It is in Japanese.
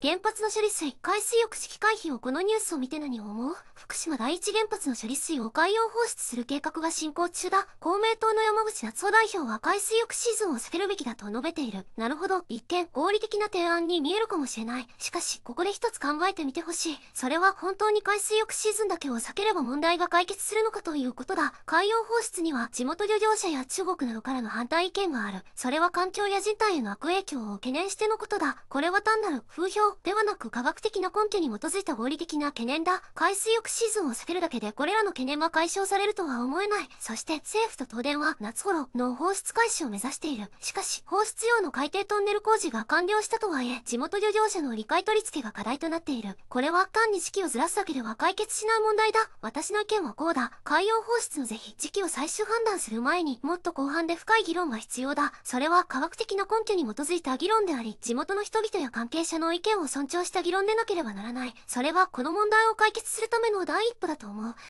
原発の処理水海水浴式回避をこのニュースを見て何を思う福島第一原発の処理水を海洋放出する計画が進行中だ公明党の山口夏夫代表は海水浴シーズンを避けるべきだと述べているなるほど一見合理的な提案に見えるかもしれないしかしここで一つ考えてみてほしいそれは本当に海水浴シーズンだけを避ければ問題が解決するのかということだ海洋放出には地元漁業者や中国などからの反対意見があるそれは環境や人体への悪影響を懸念してのことだこれは単なる風評ではなく科学的な根拠に基づいた合理的な懸念だ。海水浴シーズンを避けるだけでこれらの懸念は解消されるとは思えない。そして政府と東電は夏頃の放出開始を目指している。しかし、放出用の海底トンネル工事が完了したとはいえ、地元漁業者の理解取り付けが課題となっている。これは単に時期をずらすだけでは解決しない問題だ。私の意見はこうだ。海洋放出の是非、時期を最終判断する前にもっと後半で深い議論が必要だ。それは科学的な根拠に基づいた議論であり、地元の人々や関係者の意見を尊重した議論でなければならないそれはこの問題を解決するための第一歩だと思う